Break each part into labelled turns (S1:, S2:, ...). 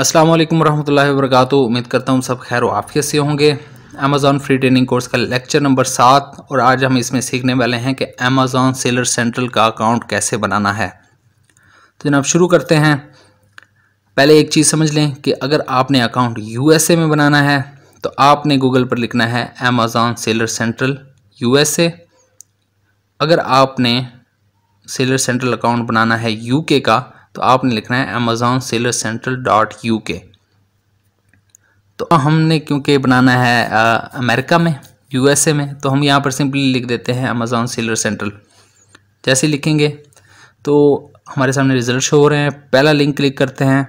S1: अस्सलाम वालेकुम रहमतुल्लाहि व बरकातहू उम्मीद करता हूँ सब खैर वाफियत से होंगे अमेज़ॉन फ्री ट्रेनिंग कोर्स का लेक्चर नंबर सात और आज हम इसमें सीखने वाले हैं कि अमेज़ॉन सेलर सेंट्रल का अकाउंट कैसे बनाना है तो जनाब शुरू करते हैं पहले एक चीज़ समझ लें कि अगर आपने अकाउंट यू में बनाना है तो आपने गूगल पर लिखना है अमेज़ॉन सेलर सेंट्रल यू अगर आपने सेलर सेंट्रल अकाउंट बनाना है यू का तो आपने लिखना है Amazon seller central dot U K तो हमने क्योंकि बनाना है आ, अमेरिका में यूएसए में तो हम यहाँ पर सिंपली लिख देते हैं अमेजोन सेलर सेंट्रल जैसे लिखेंगे तो हमारे सामने रिजल्ट शो हो रहे हैं पहला लिंक क्लिक करते हैं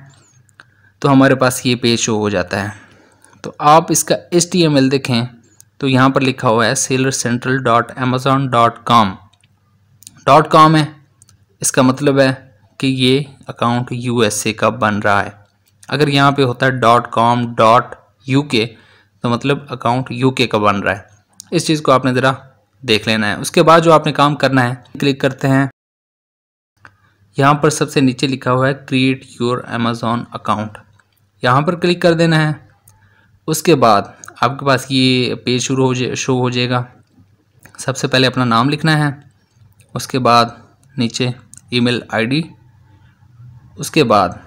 S1: तो हमारे पास ये पेज शो हो जाता है तो आप इसका एच देखें तो यहाँ पर लिखा हुआ है seller central dot Amazon dot com dot com है इसका मतलब है कि ये अकाउंट यूएसए का बन रहा है अगर यहाँ पे होता है dot com dot U K तो मतलब अकाउंट यू के का बन रहा है इस चीज़ को आपने ज़रा देख लेना है उसके बाद जो आपने काम करना है क्लिक करते हैं यहाँ पर सबसे नीचे लिखा हुआ है क्रिएट योर अमेज़ोन अकाउंट यहाँ पर क्लिक कर देना है उसके बाद आपके पास ये पेज शुरू हो जाए शो हो जाएगा सबसे पहले अपना नाम लिखना है उसके बाद नीचे ईमेल आईडी उसके बाद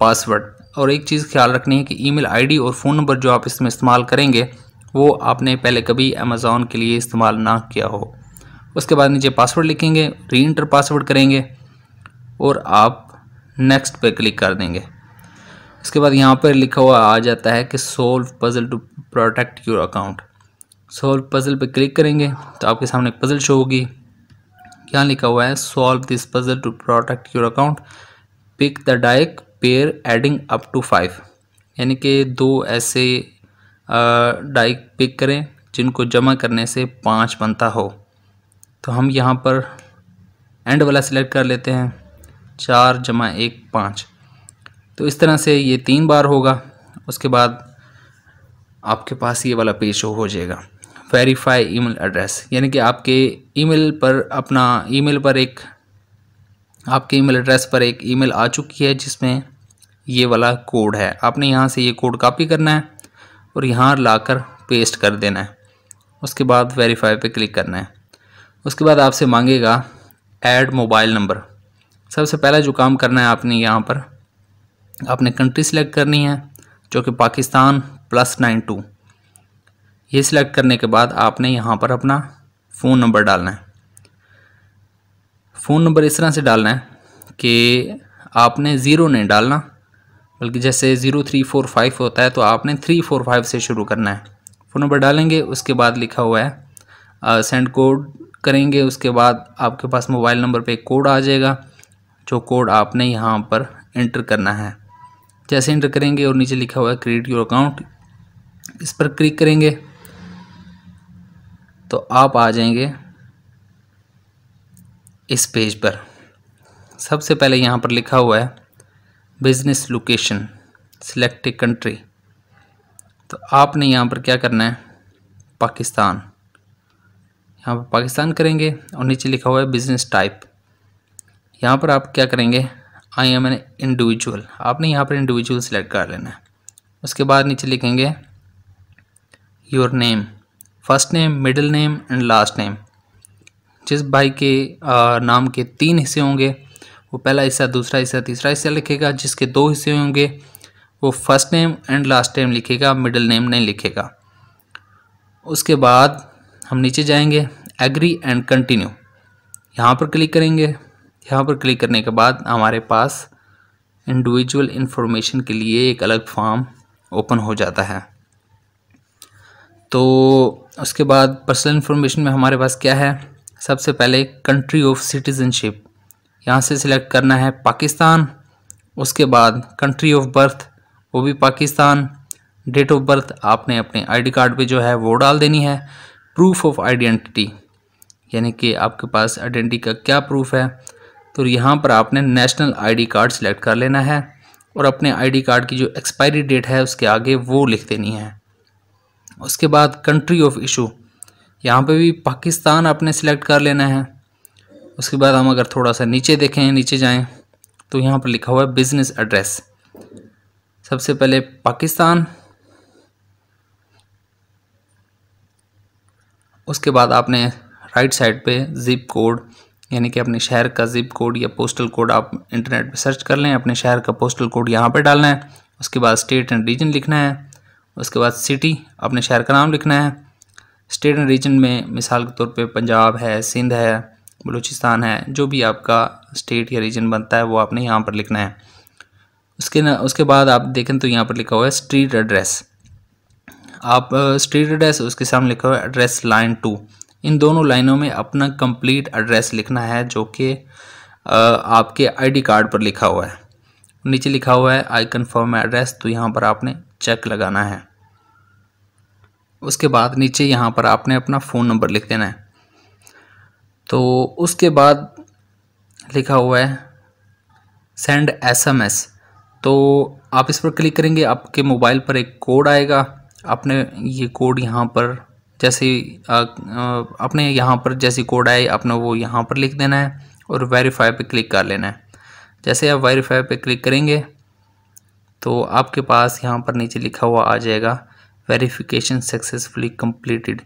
S1: पासवर्ड और एक चीज़ ख्याल रखनी है कि ईमेल आईडी और फ़ोन नंबर जो आप इसमें इस्तेमाल करेंगे वो आपने पहले कभी अमेज़ोन के लिए इस्तेमाल ना किया हो उसके बाद नीचे पासवर्ड लिखेंगे री इंटर पासवर्ड करेंगे और आप नेक्स्ट पर क्लिक कर देंगे उसके बाद यहाँ पर लिखा हुआ आ जाता है कि solve puzzle to protect your account solve puzzle पर क्लिक करेंगे तो आपके सामने एक पज़ल शो होगी यहाँ लिखा हुआ है solve this puzzle to protect your account pick the dice pair adding up to five यानी कि दो ऐसे डाइक पिक करें जिनको जमा करने से पाँच बनता हो तो हम यहाँ पर एंड वाला सिलेक्ट कर लेते हैं चार जमा एक पाँच तो इस तरह से ये तीन बार होगा उसके बाद आपके पास ये वाला पेज शो हो जाएगा वेरीफाई ईमेल एड्रेस यानी कि आपके ईमेल पर अपना ईमेल पर एक आपके ईमेल एड्रेस पर एक ईमेल आ चुकी है जिसमें ये वाला कोड है आपने यहाँ से ये कोड कॉपी करना है और यहाँ लाकर पेस्ट कर देना है उसके बाद वेरीफाई पे क्लिक करना है उसके बाद आपसे मांगेगा ऐड मोबाइल नंबर सबसे पहला जो काम करना है आपने यहाँ पर आपने कंट्री सिलेक्ट करनी है जो कि पाकिस्तान प्लस नाइन टू ये सिलेक्ट करने के बाद आपने यहाँ पर अपना फ़ोन नंबर डालना है फ़ोन नंबर इस तरह से डालना है कि आपने ज़ीरो नहीं डालना बल्कि जैसे ज़ीरो थ्री फोर फाइव होता है तो आपने थ्री फोर फाइव से शुरू करना है फ़ोन नंबर डालेंगे उसके बाद लिखा हुआ है आ, सेंड कोड करेंगे उसके बाद आपके पास मोबाइल नंबर पे कोड आ जाएगा जो कोड आपने यहाँ पर इंटर करना है जैसे इंटर करेंगे और नीचे लिखा हुआ है क्रिएट योर अकाउंट इस पर क्लिक करेंगे तो आप आ जाएंगे इस पेज पर सबसे पहले यहाँ पर लिखा हुआ है बिज़नेस लोकेशन सिलेक्ट कंट्री तो आपने यहाँ पर क्या करना है पाकिस्तान यहाँ पर पाकिस्तान करेंगे और नीचे लिखा हुआ है बिज़नेस टाइप यहाँ पर आप क्या करेंगे आई एम एन इंडिविजुअल आपने यहाँ पर इंडिविजुअल सेलेक्ट कर लेना है उसके बाद नीचे लिखेंगे your name first name middle name and last name जिस बाइक के नाम के तीन हिस्से होंगे वो पहला हिस्सा दूसरा हिस्सा तीसरा हिस्सा लिखेगा जिसके दो हिस्से होंगे वो first name and last time लिखेगा मिडिल नेम नहीं लिखेगा उसके बाद हम नीचे जाएंगे एग्री एंड कंटिन्यू यहाँ पर क्लिक करेंगे यहाँ पर क्लिक करने के बाद हमारे पास इंडिविजुअल इन्फॉर्मेशन के लिए एक अलग फॉर्म ओपन हो जाता है तो उसके बाद पर्सनल इन्फॉर्मेशन में हमारे पास क्या है सबसे पहले कंट्री ऑफ सिटीजनशिप यहाँ से सिलेक्ट करना है पाकिस्तान उसके बाद कंट्री ऑफ बर्थ वो भी पाकिस्तान डेट ऑफ बर्थ आपने अपने आईडी कार्ड पे जो है वो डाल देनी है प्रूफ ऑफ आइडेंटिटी यानी कि आपके पास आइडेंटिटी का क्या प्रूफ है तो यहाँ पर आपने नेशनल आईडी कार्ड सेलेक्ट कर लेना है और अपने आईडी कार्ड की जो एक्सपायरी डेट है उसके आगे वो लिख देनी है उसके बाद कंट्री ऑफ इशू यहाँ पे भी पाकिस्तान आपने सिलेक्ट कर लेना है उसके बाद हम अगर थोड़ा सा नीचे देखें नीचे जाएं तो यहाँ पर लिखा हुआ है बिज़नेस एड्रेस सबसे पहले पाकिस्तान उसके बाद आपने राइट साइड पे ज़िप कोड यानी कि अपने शहर का ज़िप कोड या पोस्टल कोड आप इंटरनेट पे सर्च कर लें अपने शहर का पोस्टल कोड यहाँ पर डालना है उसके बाद स्टेट एंड रीजन लिखना है उसके बाद सिटी अपने शहर का नाम लिखना है स्टेट एंड रीजन में मिसाल के तौर पे पंजाब है सिंध है बलूचिस्तान है जो भी आपका स्टेट या रीजन बनता है वो आपने यहाँ पर लिखना है उसके न, उसके बाद आप देखें तो यहाँ पर लिखा हुआ है स्ट्रीट एड्रेस आप स्ट्रीट एड्रेस उसके सामने लिखा हुआ है एड्रेस लाइन टू इन दोनों लाइनों में अपना कंप्लीट एड्रेस लिखना है जो कि आपके आईडी कार्ड पर लिखा हुआ है नीचे लिखा हुआ है आई कन्फर्म एड्रेस तो यहाँ पर आपने चेक लगाना है उसके बाद नीचे यहाँ पर आपने अपना फ़ोन नंबर लिख देना है तो उसके बाद लिखा हुआ है सेंड एसएमएस तो आप इस पर क्लिक करेंगे आपके मोबाइल पर एक कोड आएगा आपने ये कोड यहाँ पर जैसे अपने यहाँ पर जैसे कोड आए आपने वो यहाँ पर लिख देना है और वेरीफाई पे क्लिक कर लेना है जैसे आप वेरीफाई पे क्लिक करेंगे तो आपके पास यहाँ पर नीचे लिखा हुआ आ जाएगा वेरिफिकेशन सक्सेसफुली कंप्लीटेड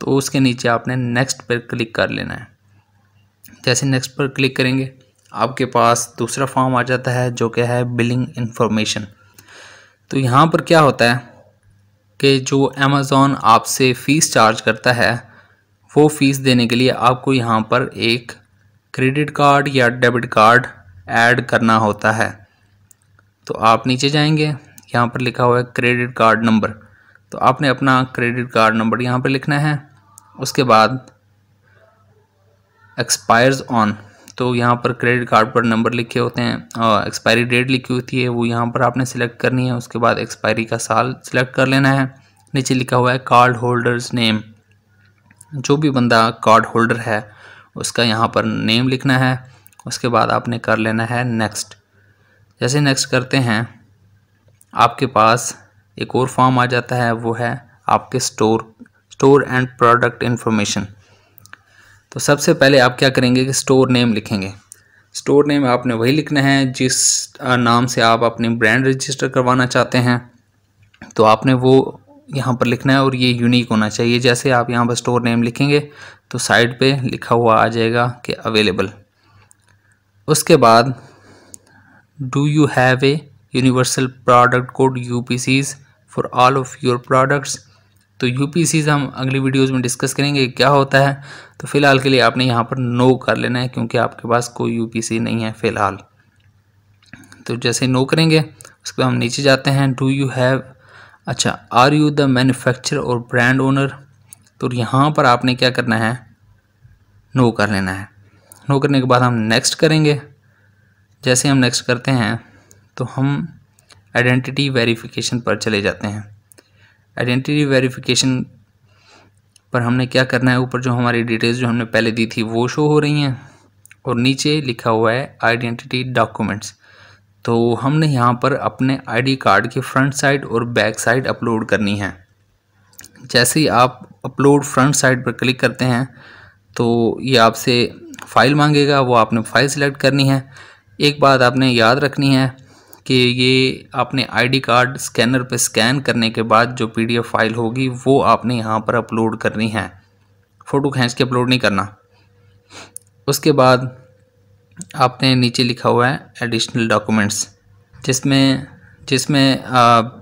S1: तो उसके नीचे आपने नेक्स्ट पर क्लिक कर लेना है जैसे नेक्स्ट पर क्लिक करेंगे आपके पास दूसरा फॉर्म आ जाता है जो क्या है बिलिंग इन्फॉर्मेशन तो यहाँ पर क्या होता है कि जो अमेज़ोन आपसे फ़ीस चार्ज करता है वो फ़ीस देने के लिए आपको यहाँ पर एक क्रेडिट कार्ड या डेबिट कार्ड ऐड करना होता है तो आप नीचे जाएंगे यहाँ पर लिखा हुआ है क्रेडिट कार्ड नंबर तो आपने अपना क्रेडिट कार्ड नंबर यहाँ पर लिखना है उसके बाद एक्सपायर्स ऑन तो यहाँ पर क्रेडिट कार्ड पर नंबर लिखे होते हैं एक्सपायरी डेट लिखी होती है वो यहाँ पर आपने सेलेक्ट करनी है उसके बाद एक्सपायरी का साल सिलेक्ट कर लेना है नीचे लिखा हुआ है कार्ड होल्डर्स नेम जो भी बंदा कार्ड होल्डर है उसका यहाँ पर नेम लिखना है उसके बाद आपने कर लेना है नेक्स्ट जैसे नेक्स्ट करते हैं आपके पास एक और फॉर्म आ जाता है वो है आपके store store and product information तो सबसे पहले आप क्या करेंगे कि स्टोर नेम लिखेंगे स्टोर नेम आपने वही लिखना है जिस नाम से आप अपनी ब्रांड रजिस्टर करवाना चाहते हैं तो आपने वो यहाँ पर लिखना है और ये यूनिक होना चाहिए जैसे आप यहाँ पर स्टोर नेम लिखेंगे तो साइड पे लिखा हुआ आ जाएगा कि अवेलेबल उसके बाद do you have a universal product code U P Cs for all of your products तो यू हम अगली वीडियोज़ में डिस्कस करेंगे क्या होता है तो फ़िलहाल के लिए आपने यहाँ पर नो कर लेना है क्योंकि आपके पास कोई यू नहीं है फ़िलहाल तो जैसे नो करेंगे उसके बाद हम नीचे जाते हैं डू यू हैव अच्छा आर यू द मैन्युफैक्चर और ब्रांड ओनर तो यहाँ पर आपने क्या करना है नो कर लेना है नो करने के बाद हम नेक्स्ट करेंगे जैसे हम नेक्स्ट करते हैं तो हम आइडेंटिटी वेरिफिकेशन पर चले जाते हैं आइडेंटिटी वेरिफिकेशन पर हमने क्या करना है ऊपर जो हमारी डिटेल्स जो हमने पहले दी थी वो शो हो रही हैं और नीचे लिखा हुआ है आइडेंटिटी डॉक्यूमेंट्स तो हमने यहाँ पर अपने आईडी कार्ड की फ्रंट साइड और बैक साइड अपलोड करनी है जैसे ही आप अपलोड फ्रंट साइड पर क्लिक करते हैं तो ये आपसे फ़ाइल मांगेगा वो आपने फ़ाइल सेलेक्ट करनी है एक बात आपने याद रखनी है कि ये आपने आईडी कार्ड स्कैनर पे स्कैन करने के बाद जो पीडीएफ फाइल होगी वो आपने यहाँ पर अपलोड करनी है फ़ोटो खींच के अपलोड नहीं करना उसके बाद आपने नीचे लिखा हुआ है एडिशनल डॉक्यूमेंट्स जिसमें जिसमें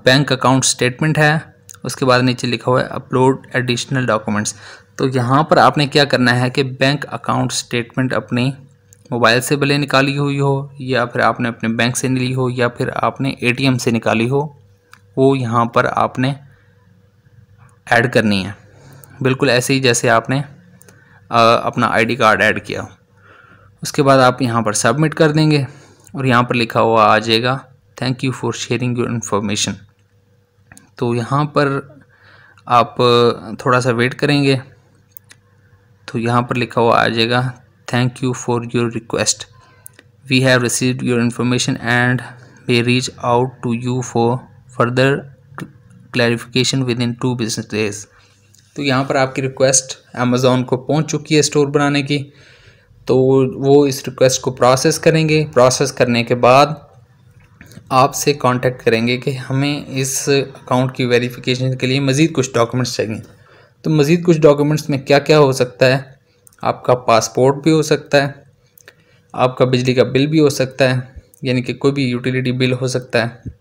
S1: बैंक अकाउंट स्टेटमेंट है उसके बाद नीचे लिखा हुआ है अपलोड एडिशनल डॉक्यूमेंट्स तो यहाँ पर आपने क्या करना है कि बैंक अकाउंट स्टेटमेंट अपनी मोबाइल से भले निकाली हुई हो या फिर आपने अपने बैंक से ली हो या फिर आपने एटीएम से निकाली हो वो यहाँ पर आपने ऐड करनी है बिल्कुल ऐसे ही जैसे आपने आ, अपना आईडी कार्ड ऐड किया उसके बाद आप यहाँ पर सबमिट कर देंगे और यहाँ पर लिखा हुआ आ जाएगा thank you for sharing your information तो यहाँ पर आप थोड़ा सा वेट करेंगे तो यहाँ पर लिखा हुआ आ जाएगा thank you for your request we have received your information and may reach out to you for further clarification within two business days तो यहाँ पर आपकी रिक्वेस्ट अमेज़ोन को पहुँच चुकी है स्टोर बनाने की तो वो इस रिक्वेस्ट को प्रोसेस करेंगे प्रोसेस करने के बाद आपसे कांटेक्ट करेंगे कि हमें इस अकाउंट की वेरिफिकेशन के लिए मज़ीद कुछ डॉक्यूमेंट्स चाहिए तो मज़ीद कुछ डॉक्यूमेंट्स में क्या क्या हो सकता है आपका पासपोर्ट भी हो सकता है आपका बिजली का बिल भी हो सकता है यानी कि कोई भी यूटिलिटी बिल हो सकता है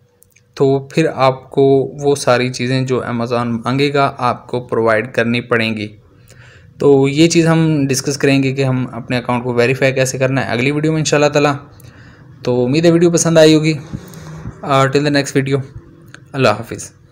S1: तो फिर आपको वो सारी चीज़ें जो अमेज़ोन मांगेगा आपको प्रोवाइड करनी पड़ेंगी तो ये चीज़ हम डिस्कस करेंगे कि हम अपने अकाउंट को वेरीफाई कैसे करना है अगली वीडियो में इन ताला तो उम्मीद है वीडियो पसंद आई होगी टिल द नेक्स्ट वीडियो अल्लाह हाफिज़